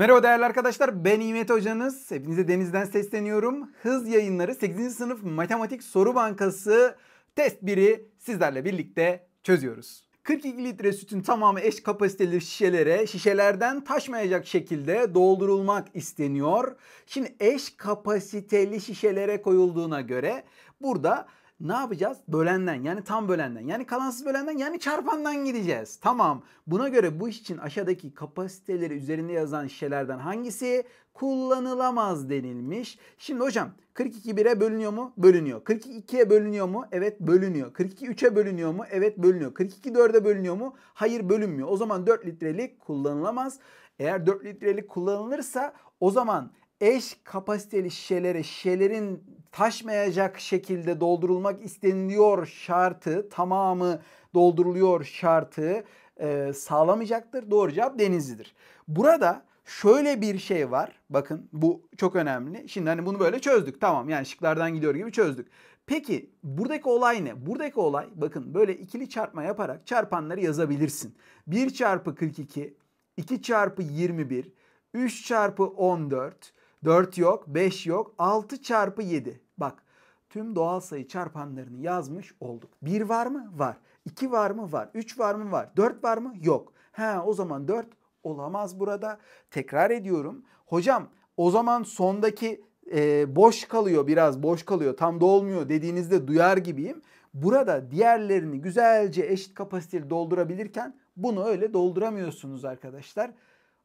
Merhaba değerli arkadaşlar ben İmet Hocanız. Hepinize Deniz'den sesleniyorum. Hız yayınları 8. sınıf matematik soru bankası test 1'i sizlerle birlikte çözüyoruz. 42 litre sütün tamamı eş kapasiteli şişelere şişelerden taşmayacak şekilde doldurulmak isteniyor. Şimdi eş kapasiteli şişelere koyulduğuna göre burada ne yapacağız? Bölenden yani tam bölenden yani kalansız bölenden yani çarpandan gideceğiz. Tamam buna göre bu iş için aşağıdaki kapasiteleri üzerinde yazan şişelerden hangisi kullanılamaz denilmiş. Şimdi hocam 42 1'e bölünüyor mu? Bölünüyor. 42'ye bölünüyor mu? Evet bölünüyor. 42 3'e bölünüyor mu? Evet bölünüyor. 42 4'e bölünüyor mu? Hayır bölünmüyor. O zaman 4 litrelik kullanılamaz. Eğer 4 litrelik kullanılırsa o zaman eş kapasiteli şişelere şişelerin taşmayacak şekilde doldurulmak isteniliyor şartı, tamamı dolduruluyor şartı e, sağlamayacaktır. Doğru cevap Denizli'dir. Burada şöyle bir şey var. Bakın bu çok önemli. Şimdi hani bunu böyle çözdük. Tamam yani şıklardan gidiyor gibi çözdük. Peki buradaki olay ne? Buradaki olay bakın böyle ikili çarpma yaparak çarpanları yazabilirsin. 1 çarpı 42, 2 çarpı 21, 3 çarpı 14, 4 yok, 5 yok, 6 çarpı 7. Bak tüm doğal sayı çarpanlarını yazmış olduk. 1 var mı? Var. 2 var mı? Var. 3 var mı? Var. 4 var mı? Yok. Ha o zaman 4 olamaz burada. Tekrar ediyorum. Hocam o zaman sondaki e, boş kalıyor biraz boş kalıyor tam dolmuyor dediğinizde duyar gibiyim. Burada diğerlerini güzelce eşit kapasiteli doldurabilirken bunu öyle dolduramıyorsunuz arkadaşlar.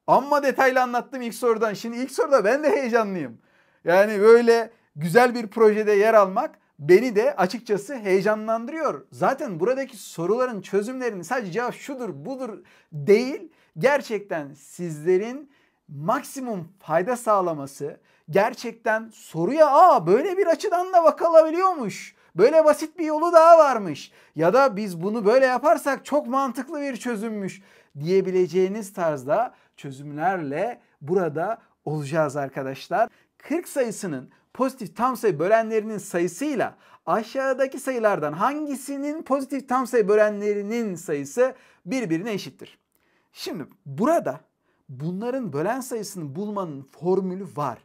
Amma detaylı anlattım ilk sorudan. Şimdi ilk soruda ben de heyecanlıyım. Yani böyle güzel bir projede yer almak beni de açıkçası heyecanlandırıyor. Zaten buradaki soruların çözümlerini sadece cevap şudur budur değil. Gerçekten sizlerin maksimum fayda sağlaması, gerçekten soruya aa böyle bir açıdan da bakılabiliyormuş. Böyle basit bir yolu daha varmış. Ya da biz bunu böyle yaparsak çok mantıklı bir çözümmüş diyebileceğiniz tarzda çözümlerle burada olacağız arkadaşlar. 40 sayısının pozitif tam sayı bölenlerinin sayısıyla aşağıdaki sayılardan hangisinin pozitif tam sayı bölenlerinin sayısı birbirine eşittir? Şimdi burada bunların bölen sayısını bulmanın formülü var.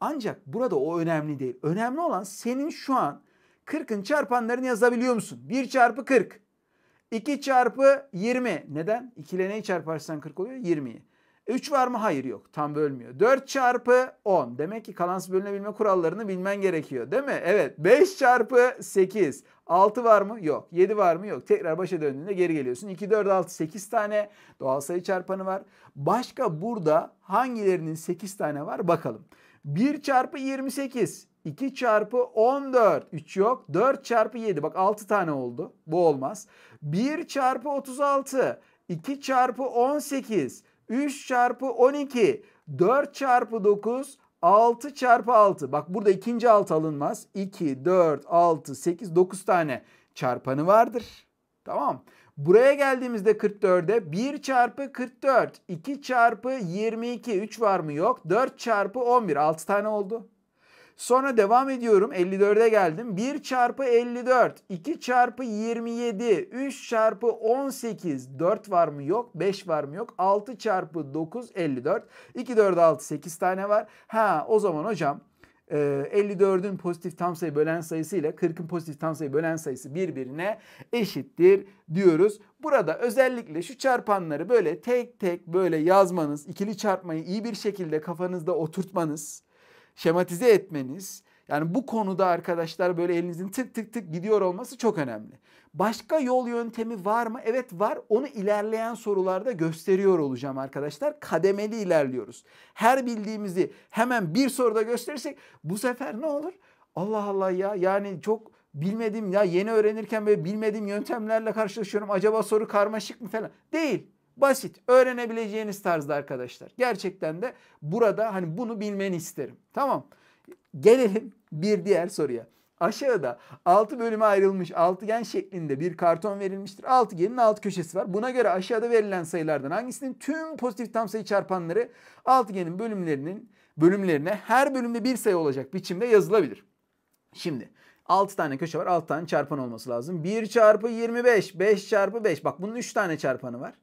Ancak burada o önemli değil. Önemli olan senin şu an 40'ın çarpanlarını yazabiliyor musun? 1 çarpı 40. 2 çarpı 20. Neden? 2 ile neyi çarparsan 40 oluyor? 20'yi. 3 var mı? Hayır yok. Tam bölmüyor. 4 çarpı 10. Demek ki kalansız bölünebilme kurallarını bilmen gerekiyor değil mi? Evet. 5 çarpı 8. 6 var mı? Yok. 7 var mı? Yok. Tekrar başa döndüğünde geri geliyorsun. 2, 4, 6, 8 tane doğal sayı çarpanı var. Başka burada hangilerinin 8 tane var? Bakalım. 1 çarpı 28. 2 çarpı 14. 3 yok. 4 çarpı 7. Bak 6 tane oldu. Bu olmaz. 1 çarpı 36. 2 çarpı 18. 3 çarpı 12, 4 çarpı 9, 6 çarpı 6. Bak burada ikinci 6 alınmaz. 2, 4, 6, 8, 9 tane çarpanı vardır. Tamam. Buraya geldiğimizde 44'e 1 çarpı 44, 2 çarpı 22, 3 var mı yok. 4 çarpı 11, 6 tane oldu. Sonra devam ediyorum. 54'e geldim. 1 çarpı 54, 2 çarpı 27, 3 çarpı 18, 4 var mı yok, 5 var mı yok. 6 çarpı 9, 54. 2, 4, 6, 8 tane var. Ha o zaman hocam 54'ün e, pozitif tam sayı bölen sayısı ile 40'ın pozitif tam sayı bölen sayısı birbirine eşittir diyoruz. Burada özellikle şu çarpanları böyle tek tek böyle yazmanız, ikili çarpmayı iyi bir şekilde kafanızda oturtmanız şematize etmeniz, yani bu konuda arkadaşlar böyle elinizin tık tık tık gidiyor olması çok önemli. Başka yol yöntemi var mı? Evet var. Onu ilerleyen sorularda gösteriyor olacağım arkadaşlar. Kademeli ilerliyoruz. Her bildiğimizi hemen bir soruda gösterirsek bu sefer ne olur? Allah Allah ya yani çok bilmediğim ya yeni öğrenirken böyle bilmediğim yöntemlerle karşılaşıyorum. Acaba soru karmaşık mı falan? Değil. Basit, öğrenebileceğiniz tarzda arkadaşlar. Gerçekten de burada hani bunu bilmeni isterim. Tamam. Gelelim bir diğer soruya. Aşağıda 6 bölüme ayrılmış altıgen şeklinde bir karton verilmiştir. Altıgenin alt köşesi var. Buna göre aşağıda verilen sayılardan hangisinin tüm pozitif tam sayı çarpanları altıgenin bölümlerinin bölümlerine her bölümde bir sayı olacak biçimde yazılabilir. Şimdi 6 tane köşe var. 6 tane çarpan olması lazım. 1 çarpı 25, 5 çarpı 5. Bak bunun 3 tane çarpanı var.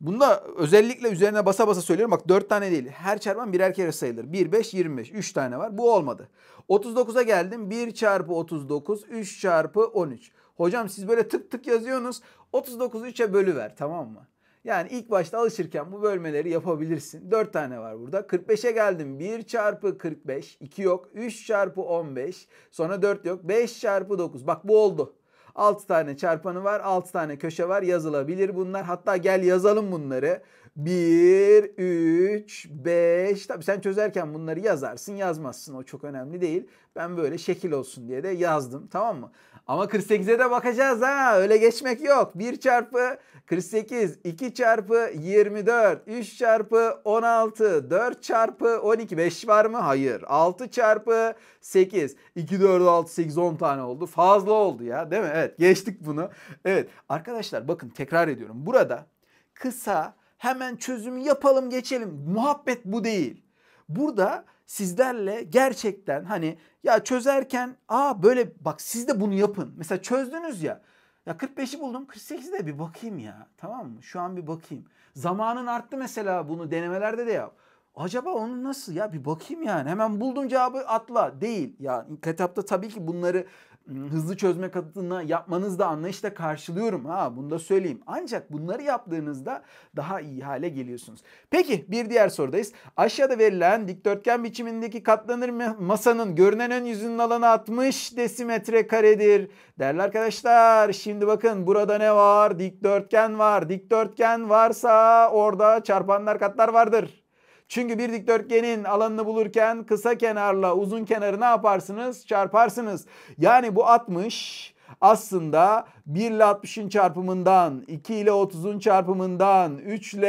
Bunda özellikle üzerine basa basa söylüyorum. Bak 4 tane değil. Her çarpan birer kere sayılır. 1, 5, 25. 3 tane var. Bu olmadı. 39'a geldim. 1 çarpı 39, 3 çarpı 13. Hocam siz böyle tık tık yazıyorsunuz. 39'u 3'e bölüver tamam mı? Yani ilk başta alışırken bu bölmeleri yapabilirsin. 4 tane var burada. 45'e geldim. 1 çarpı 45. 2 yok. 3 çarpı 15. Sonra 4 yok. 5 çarpı 9. Bak bu oldu. 6 tane çarpanı var, 6 tane köşe var yazılabilir bunlar. Hatta gel yazalım bunları. 1, 3, 5. Tabii sen çözerken bunları yazarsın yazmazsın o çok önemli değil. Ben böyle şekil olsun diye de yazdım tamam mı? Ama 48'e de bakacağız ha öyle geçmek yok. 1 çarpı 48, 2 çarpı 24, 3 çarpı 16, 4 çarpı 12, 5 var mı? Hayır. 6 çarpı 8, 2, 4, 6, 8, 10 tane oldu. Fazla oldu ya değil mi? Evet geçtik bunu. Evet arkadaşlar bakın tekrar ediyorum. Burada kısa hemen çözümü yapalım geçelim. Muhabbet bu değil. Burada sizlerle gerçekten hani ya çözerken aa böyle bak siz de bunu yapın. Mesela çözdünüz ya. Ya 45'i buldum 48'de bir bakayım ya tamam mı? Şu an bir bakayım. Zamanın arttı mesela bunu denemelerde de yap. Acaba onu nasıl ya bir bakayım yani hemen buldum cevabı atla değil. Ya kitapta tabii ki bunları hızlı çözmek adına yapmanızı da anlayışla karşılıyorum. Ha bunu da söyleyeyim. Ancak bunları yaptığınızda daha iyi hale geliyorsunuz. Peki bir diğer sorudayız. Aşağıda verilen dikdörtgen biçimindeki katlanır masanın görünen ön yüzünün alanı 60 desimetre karedir. Değerli arkadaşlar şimdi bakın burada ne var? Dikdörtgen var. Dikdörtgen varsa orada çarpanlar katlar vardır. Çünkü bir dikdörtgenin alanını bulurken kısa kenarla uzun kenarı ne yaparsınız? Çarparsınız. Yani bu 60 aslında 1 ile 60'ın çarpımından, 2 ile 30'un çarpımından, 3 ile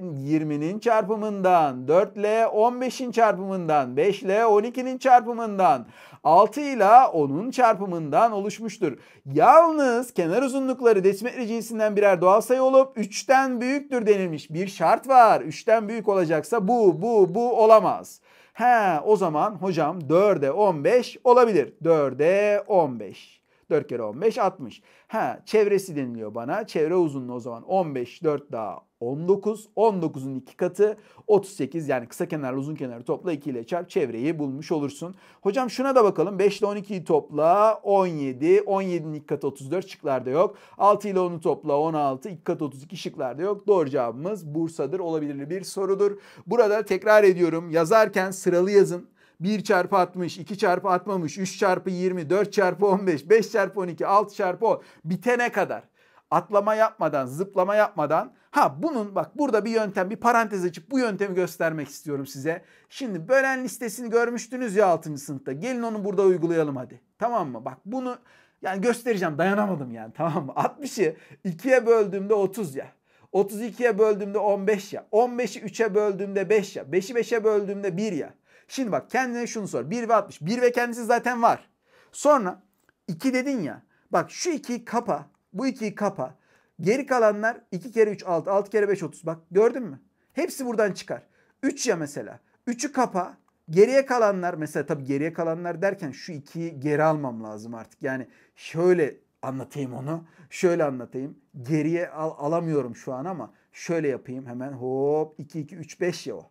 20'nin çarpımından, 4 ile 15'in çarpımından, 5 ile 12'nin çarpımından, 6 ile 10'un çarpımından oluşmuştur. Yalnız kenar uzunlukları desimetre cinsinden birer doğal sayı olup 3'ten büyüktür denilmiş. Bir şart var. 3'ten büyük olacaksa bu, bu, bu olamaz. He o zaman hocam 4'e 15 olabilir. 4'e 15. 4 kere 15 60. Ha çevresi deniliyor bana. Çevre uzunluğu o zaman 15 4 daha 19. 19'un iki katı 38 yani kısa kenarla uzun kenarı topla 2 ile çarp çevreyi bulmuş olursun. Hocam şuna da bakalım 5 ile 12'yi topla 17. 17'nin iki katı 34 şıklarda yok. 6 ile 10'u topla 16 2 katı 32 şıklarda yok. Doğru cevabımız Bursa'dır olabilir bir sorudur. Burada tekrar ediyorum yazarken sıralı yazın. 1 çarpı 60, 2 çarpı atmamış, 3 çarpı 20, 4 çarpı 15, 5 çarpı 12, 6 çarpı 10 bitene kadar atlama yapmadan, zıplama yapmadan ha bunun bak burada bir yöntem bir parantez açıp bu yöntemi göstermek istiyorum size. Şimdi bölen listesini görmüştünüz ya 6. sınıfta. Gelin onu burada uygulayalım hadi. Tamam mı? Bak bunu yani göstereceğim dayanamadım yani tamam mı? 60'ı 2'ye böldüğümde 30 ya. 32'ye böldüğümde 15 ya. 15'i 3'e böldüğümde 5 ya. 5'i 5'e böldüğümde 1 ya. Şimdi bak kendine şunu sor. 1 ve 60. 1 ve kendisi zaten var. Sonra 2 dedin ya. Bak şu 2'yi kapa. Bu 2'yi kapa. Geri kalanlar 2 kere 3 6. 6 kere 5 30. Bak gördün mü? Hepsi buradan çıkar. 3 ya mesela. 3'ü kapa. Geriye kalanlar mesela tabii geriye kalanlar derken şu 2'yi geri almam lazım artık. Yani şöyle anlatayım onu. Şöyle anlatayım. Geriye al, alamıyorum şu an ama şöyle yapayım hemen. Hop 2 2 3 5 ya o.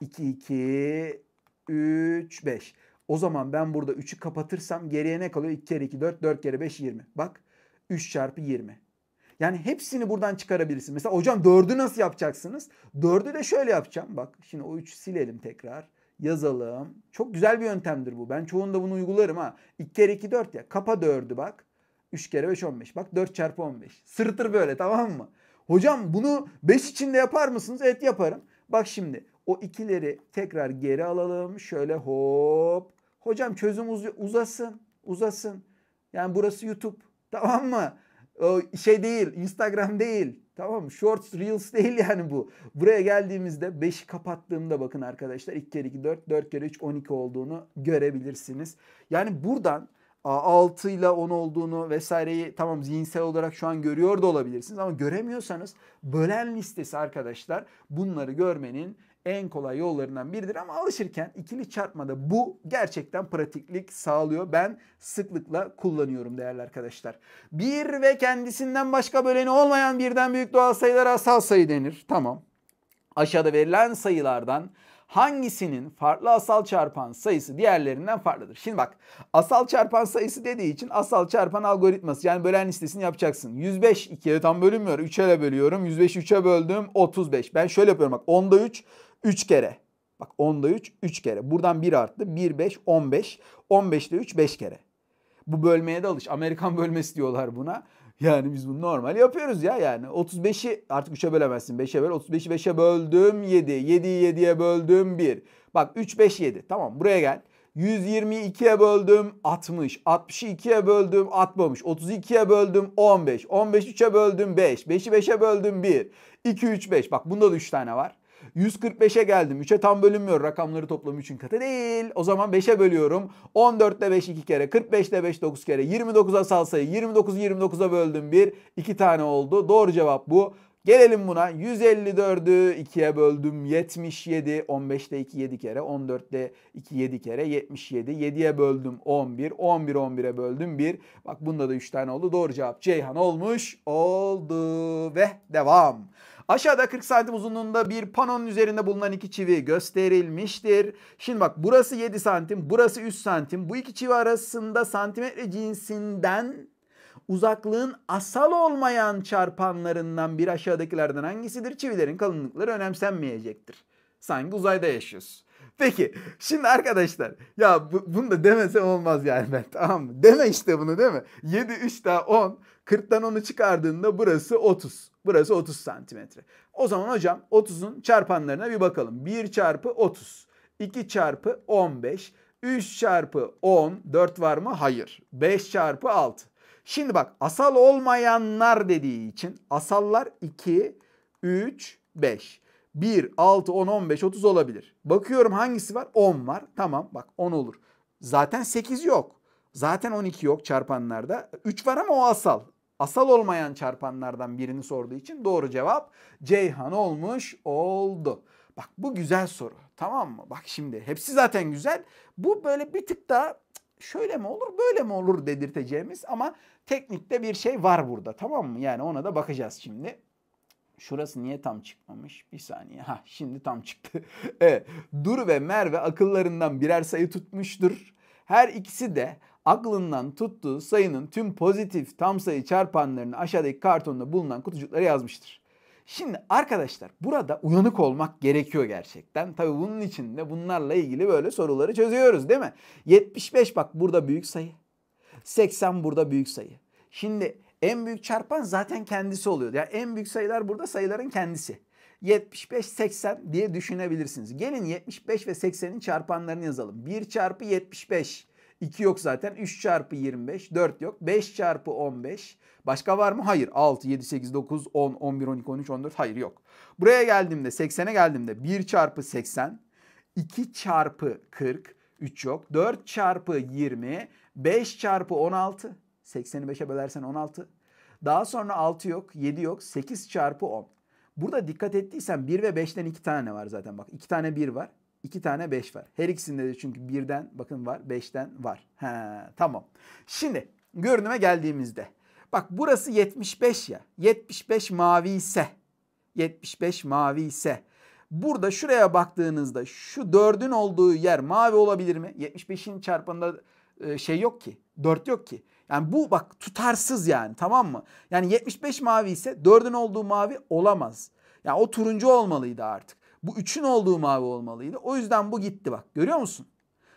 2 2 3, 5. O zaman ben burada 3'ü kapatırsam geriye ne kalıyor? 2 kere 2, 4. 4 kere 5, 20. Bak 3 çarpı 20. Yani hepsini buradan çıkarabilirsin. Mesela hocam 4'ü nasıl yapacaksınız? 4'ü de şöyle yapacağım. Bak şimdi o 3'ü silelim tekrar. Yazalım. Çok güzel bir yöntemdir bu. Ben çoğunda bunu uygularım ha. 2 kere 2 4 ya. Kapa 4'ü bak. 3 kere 5 15. Bak 4 çarpı 15. Sırıtır böyle tamam mı? Hocam bunu 5 içinde yapar mısınız? Evet yaparım. Bak şimdi o ikileri tekrar geri alalım. Şöyle hop. Hocam çözüm uz uzasın. Uzasın. Yani burası YouTube. Tamam mı? Ee, şey değil. Instagram değil. Tamam mı? Shorts, Reels değil yani bu. Buraya geldiğimizde 5'i kapattığımda bakın arkadaşlar 2 kere 2 4, 4 kere 3 12 olduğunu görebilirsiniz. Yani buradan 6 ile 10 olduğunu vesaireyi tamam zihinsel olarak şu an görüyor da olabilirsiniz ama göremiyorsanız bölen listesi arkadaşlar bunları görmenin en kolay yollarından biridir ama alışırken ikili çarpmada bu gerçekten pratiklik sağlıyor. Ben sıklıkla kullanıyorum değerli arkadaşlar. Bir ve kendisinden başka böleni olmayan birden büyük doğal sayılara asal sayı denir. Tamam. Aşağıda verilen sayılardan hangisinin farklı asal çarpan sayısı diğerlerinden farklıdır? Şimdi bak asal çarpan sayısı dediği için asal çarpan algoritması yani bölen listesini yapacaksın. 105 ikiye tam bölünmüyor. 3'e de bölüyorum. 105'i 3'e böldüm. 35. Ben şöyle yapıyorum bak 10'da 3 3 kere. Bak 10'da 3 3 kere. Buradan 1 arttı. 1 5 15. 15'te 3 5 kere. Bu bölmeye de alış. Amerikan bölmesi diyorlar buna. Yani biz bunu normal yapıyoruz ya yani. 35'i artık 3'e bölemezsin. 5'e böl. 35'i 5'e böldüm 7. 7'yi 7'ye böldüm 1. Bak 3, 5, 7. Tamam buraya gel. 120'yi 2'ye böldüm 60. 60'ı 2'ye böldüm atmamış. 32'ye böldüm 15. 15 3'e böldüm 5. 5'i 5'e böldüm 1. 2, 3, 5. Bak bunda da 3 tane var. 145'e geldim. 3'e tam bölünmüyor. Rakamları toplamı 3'ün katı değil. O zaman 5'e bölüyorum. 14'te 5 2 kere. 45'te 5 9 kere. 29'a sal sayı. 29'u 29'a böldüm 1. 2 tane oldu. Doğru cevap bu. Gelelim buna. 154'ü 2'ye böldüm. 77. 15'te 2 7 kere. 14'te 2 7 kere. 77. 7'ye böldüm 11. 11 11'e böldüm 1. Bak bunda da 3 tane oldu. Doğru cevap Ceyhan olmuş oldu ve devam. Aşağıda 40 santim uzunluğunda bir panonun üzerinde bulunan iki çivi gösterilmiştir. Şimdi bak burası 7 santim, burası 3 santim. Bu iki çivi arasında santimetre cinsinden uzaklığın asal olmayan çarpanlarından bir aşağıdakilerden hangisidir? Çivilerin kalınlıkları önemsenmeyecektir. Sanki uzayda yaşıyoruz. Peki şimdi arkadaşlar ya bu, bunu da demesem olmaz yani ben tamam mı? Deme işte bunu değil mi? 7, 3 daha 10. 40'tan 10'u çıkardığında burası 30. Burası 30 santimetre. O zaman hocam 30'un çarpanlarına bir bakalım. 1 çarpı 30, 2 çarpı 15, 3 çarpı 10, 4 var mı? Hayır. 5 çarpı 6. Şimdi bak asal olmayanlar dediği için asallar 2, 3, 5. 1, 6, 10, 15, 30 olabilir. Bakıyorum hangisi var? 10 var. Tamam bak 10 olur. Zaten 8 yok. Zaten 12 yok çarpanlarda. 3 var ama o asal asal olmayan çarpanlardan birini sorduğu için doğru cevap Ceyhan olmuş oldu. Bak bu güzel soru tamam mı? Bak şimdi hepsi zaten güzel. Bu böyle bir tık daha şöyle mi olur böyle mi olur dedirteceğimiz ama teknikte bir şey var burada tamam mı? Yani ona da bakacağız şimdi. Şurası niye tam çıkmamış? Bir saniye. Ha şimdi tam çıktı. evet. Dur ve Merve akıllarından birer sayı tutmuştur. Her ikisi de aklından tuttuğu sayının tüm pozitif tam sayı çarpanlarını aşağıdaki kartonda bulunan kutucuklara yazmıştır. Şimdi arkadaşlar burada uyanık olmak gerekiyor gerçekten. Tabi bunun için de bunlarla ilgili böyle soruları çözüyoruz değil mi? 75 bak burada büyük sayı. 80 burada büyük sayı. Şimdi en büyük çarpan zaten kendisi oluyor. Yani en büyük sayılar burada sayıların kendisi. 75, 80 diye düşünebilirsiniz. Gelin 75 ve 80'in çarpanlarını yazalım. 1 çarpı 75. 2 yok zaten. 3 çarpı 25. 4 yok. 5 çarpı 15. Başka var mı? Hayır. 6, 7, 8, 9, 10, 11, 12, 13, 14. Hayır yok. Buraya geldiğimde 80'e geldiğimde 1 çarpı 80. 2 çarpı 40. 3 yok. 4 çarpı 20. 5 çarpı 16. 80'i 5'e bölersen 16. Daha sonra 6 yok. 7 yok. 8 çarpı 10. Burada dikkat ettiysen 1 ve 5'ten 2 tane var zaten. Bak 2 tane 1 var. İki tane 5 var. Her ikisinde de çünkü birden bakın var 5'ten var. He, tamam. Şimdi görünüme geldiğimizde. Bak burası 75 ya. 75 mavi ise. 75 mavi ise. Burada şuraya baktığınızda şu 4'ün olduğu yer mavi olabilir mi? 75'in çarpanında e, şey yok ki. 4 yok ki. Yani bu bak tutarsız yani tamam mı? Yani 75 mavi ise 4'ün olduğu mavi olamaz. Yani o turuncu olmalıydı artık. Bu üçün olduğu mavi olmalıydı. O yüzden bu gitti bak. Görüyor musun?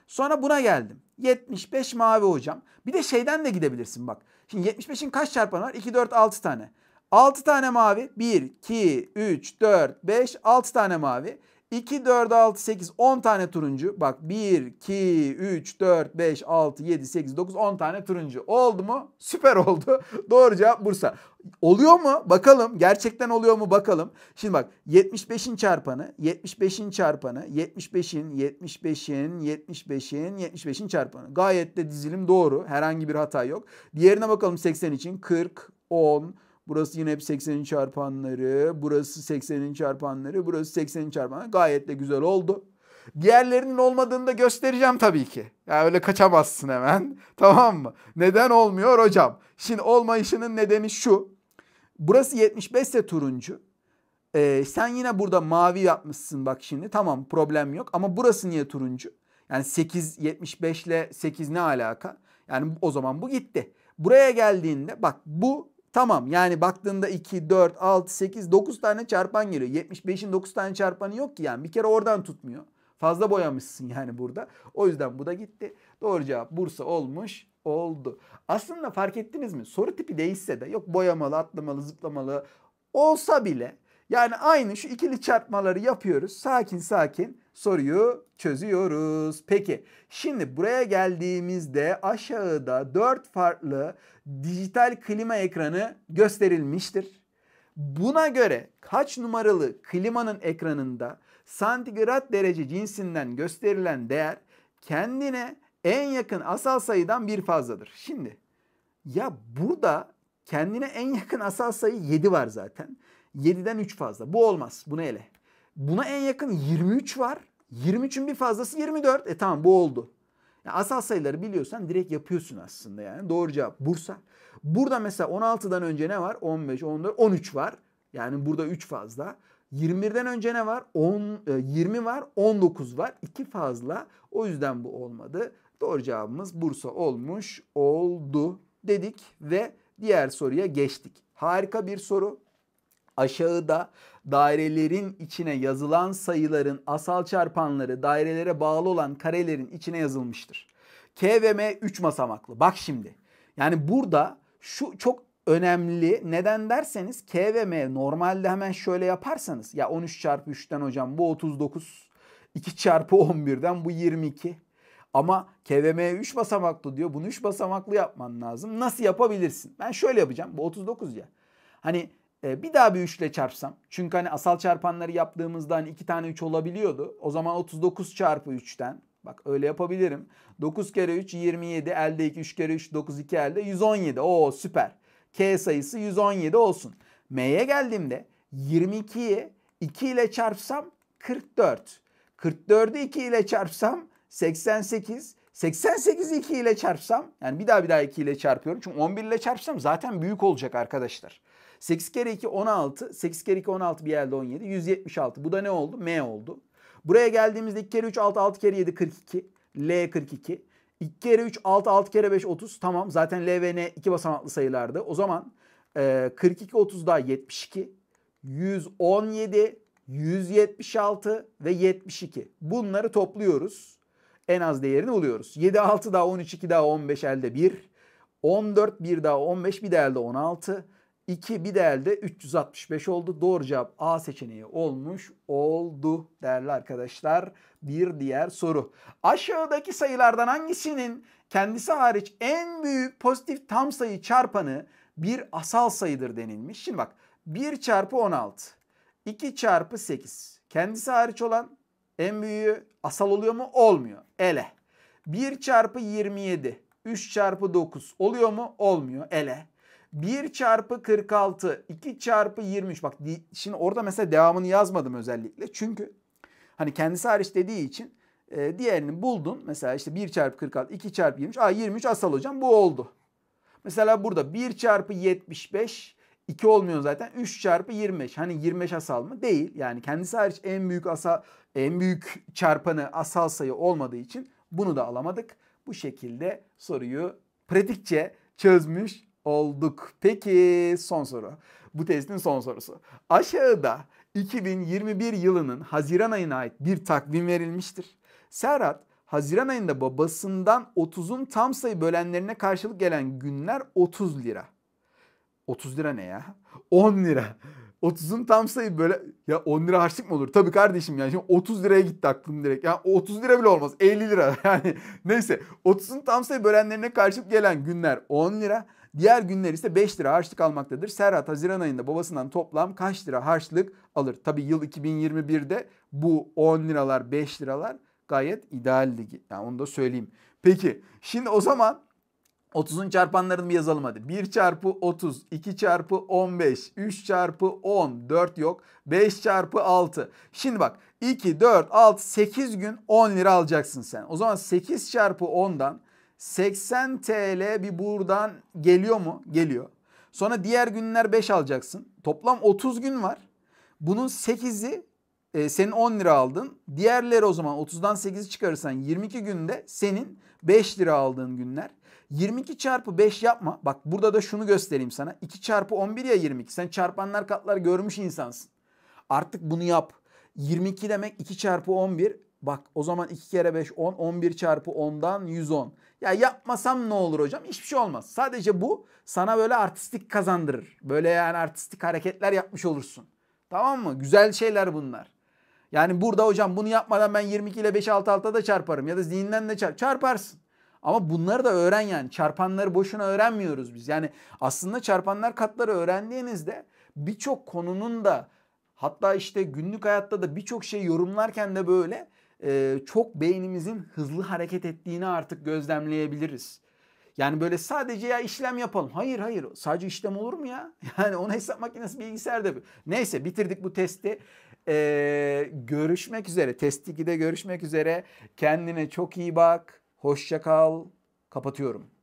Sonra buna geldim. 75 mavi hocam. Bir de şeyden de gidebilirsin bak. Şimdi 75'in kaç çarpanı var? 2, 4, 6 tane. 6 tane mavi. 1, 2, 3, 4, 5, 6 tane mavi. 2, 4, 6, 8, 10 tane turuncu. Bak 1, 2, 3, 4, 5, 6, 7, 8, 9, 10 tane turuncu. Oldu mu? Süper oldu. Doğru cevap Bursa. Oluyor mu? Bakalım. Gerçekten oluyor mu? Bakalım. Şimdi bak 75'in çarpanı, 75'in çarpanı, 75'in, 75'in, 75'in, 75'in çarpanı. Gayet de dizilim doğru. Herhangi bir hata yok. Diğerine bakalım 80 için. 40, 10, 10. Burası yine hep 80'in çarpanları. Burası 80'in çarpanları. Burası 80'in çarpanları. Gayet de güzel oldu. Diğerlerinin olmadığını da göstereceğim tabii ki. Yani öyle kaçamazsın hemen. Tamam mı? Neden olmuyor hocam? Şimdi olmayışının nedeni şu. Burası 75 ise turuncu. Ee, sen yine burada mavi yapmışsın bak şimdi. Tamam problem yok ama burası niye turuncu? Yani 8 75 ile 8 ne alaka? Yani o zaman bu gitti. Buraya geldiğinde bak bu Tamam yani baktığında 2, 4, 6, 8, 9 tane çarpan geliyor. 75'in 9 tane çarpanı yok ki yani. Bir kere oradan tutmuyor. Fazla boyamışsın yani burada. O yüzden bu da gitti. Doğru cevap Bursa olmuş oldu. Aslında fark ettiniz mi? Soru tipi değişse de yok boyamalı, atlamalı, zıplamalı olsa bile yani aynı şu ikili çarpmaları yapıyoruz. Sakin sakin soruyu çözüyoruz. Peki şimdi buraya geldiğimizde aşağıda 4 farklı dijital klima ekranı gösterilmiştir. Buna göre kaç numaralı klimanın ekranında santigrat derece cinsinden gösterilen değer kendine en yakın asal sayıdan bir fazladır. Şimdi ya burada kendine en yakın asal sayı 7 var zaten. 7'den 3 fazla. Bu olmaz. Bunu ele. Buna en yakın 23 var. 23'ün bir fazlası 24. E tamam bu oldu. Yani asal sayıları biliyorsan direkt yapıyorsun aslında yani. Doğru cevap Bursa. Burada mesela 16'dan önce ne var? 15, 14, 13 var. Yani burada 3 fazla. 21'den önce ne var? 10, 20 e, var, 19 var. 2 fazla. O yüzden bu olmadı. Doğru cevabımız Bursa olmuş oldu dedik ve diğer soruya geçtik. Harika bir soru aşağıda dairelerin içine yazılan sayıların asal çarpanları dairelere bağlı olan karelerin içine yazılmıştır. K ve M 3 basamaklı. Bak şimdi. Yani burada şu çok önemli. Neden derseniz K ve M normalde hemen şöyle yaparsanız. Ya 13 çarpı 3'ten hocam bu 39. 2 çarpı 11'den bu 22. Ama KVM 3 basamaklı diyor. Bunu 3 basamaklı yapman lazım. Nasıl yapabilirsin? Ben şöyle yapacağım. Bu 39 ya. Hani e, bir daha bir 3 ile çarpsam. Çünkü hani asal çarpanları yaptığımızda hani 2 tane 3 olabiliyordu. O zaman 39 çarpı 3'ten. Bak öyle yapabilirim. 9 kere 3 27 elde 2 3 kere 3 9 2 elde 117. Oo süper. K sayısı 117 olsun. M'ye geldiğimde 22'yi 2 ile çarpsam 44. 44'ü 2 ile çarpsam 88. 88 2 ile çarpsam yani bir daha bir daha 2 ile çarpıyorum. Çünkü 11 ile çarpsam zaten büyük olacak arkadaşlar. 8 kere 2 16. 8 kere 2 16 bir elde 17. 176. Bu da ne oldu? M oldu. Buraya geldiğimizde 2 kere 3 6 6 kere 7 42. L 42. 2 kere 3 6 6 kere 5 30. Tamam zaten L ve N 2 basamaklı sayılardı. O zaman e, 42 30 daha 72. 117 176 ve 72. Bunları topluyoruz. En az değerini buluyoruz. 7 6 daha 13 2 daha 15 elde 1. 14 1 daha 15 bir de elde 16. 2 bir değerde 365 oldu. Doğru cevap A seçeneği olmuş oldu değerli arkadaşlar. Bir diğer soru. Aşağıdaki sayılardan hangisinin kendisi hariç en büyük pozitif tam sayı çarpanı bir asal sayıdır denilmiş. Şimdi bak 1 çarpı 16, 2 çarpı 8. Kendisi hariç olan en büyüğü asal oluyor mu? Olmuyor. Ele. 1 çarpı 27, 3 çarpı 9 oluyor mu? Olmuyor. Ele. 1 çarpı 46, 2 çarpı 23. Bak şimdi orada mesela devamını yazmadım özellikle. Çünkü hani kendisi hariç dediği için e, diğerini buldun. Mesela işte 1 çarpı 46, 2 çarpı 23. Aa 23 asal hocam bu oldu. Mesela burada 1 çarpı 75, 2 olmuyor zaten. 3 çarpı 25. Hani 25 asal mı? Değil. Yani kendisi hariç en büyük asal, en büyük çarpanı asal sayı olmadığı için bunu da alamadık. Bu şekilde soruyu pratikçe çözmüş olduk. Peki son soru. Bu testin son sorusu. Aşağıda 2021 yılının Haziran ayına ait bir takvim verilmiştir. Serhat Haziran ayında babasından 30'un tam sayı bölenlerine karşılık gelen günler 30 lira. 30 lira ne ya? 10 lira. 30'un tam sayı böyle ya 10 lira harçlık mı olur? Tabii kardeşim yani şimdi 30 liraya gitti aklım direkt. Ya yani 30 lira bile olmaz. 50 lira yani neyse 30'un tam sayı bölenlerine karşılık gelen günler 10 lira. Diğer günler ise 5 lira harçlık almaktadır. Serhat Haziran ayında babasından toplam kaç lira harçlık alır? Tabi yıl 2021'de bu 10 liralar 5 liralar gayet idealdi. Yani onu da söyleyeyim. Peki şimdi o zaman 30'un çarpanlarını bir yazalım hadi. 1 çarpı 30, 2 çarpı 15, 3 çarpı 10, 4 yok. 5 çarpı 6. Şimdi bak 2, 4, 6, 8 gün 10 lira alacaksın sen. O zaman 8 çarpı 10'dan 80 TL bir buradan geliyor mu? Geliyor. Sonra diğer günler 5 alacaksın. Toplam 30 gün var. Bunun 8'i e, senin 10 lira aldın. Diğerleri o zaman 30'dan 8'i çıkarırsan 22 günde senin 5 lira aldığın günler. 22 çarpı 5 yapma. Bak burada da şunu göstereyim sana. 2 çarpı 11 ya 22. Sen çarpanlar katlar görmüş insansın. Artık bunu yap. 22 demek 2 çarpı 11. Bak o zaman 2 kere 5 10. 11 çarpı 10'dan 110. Ya yapmasam ne olur hocam? Hiçbir şey olmaz. Sadece bu sana böyle artistik kazandırır. Böyle yani artistik hareketler yapmış olursun. Tamam mı? Güzel şeyler bunlar. Yani burada hocam bunu yapmadan ben 22 ile 5 6 alta da çarparım ya da zihninden de çarp çarparsın. Ama bunları da öğren yani. Çarpanları boşuna öğrenmiyoruz biz. Yani aslında çarpanlar katları öğrendiğinizde birçok konunun da hatta işte günlük hayatta da birçok şey yorumlarken de böyle çok beynimizin hızlı hareket ettiğini artık gözlemleyebiliriz. Yani böyle sadece ya işlem yapalım. Hayır hayır sadece işlem olur mu ya? Yani onu hesap makinesi bilgisayarda. Neyse bitirdik bu testi. Ee, görüşmek üzere. Test 2'de görüşmek üzere. Kendine çok iyi bak. Hoşça kal. Kapatıyorum.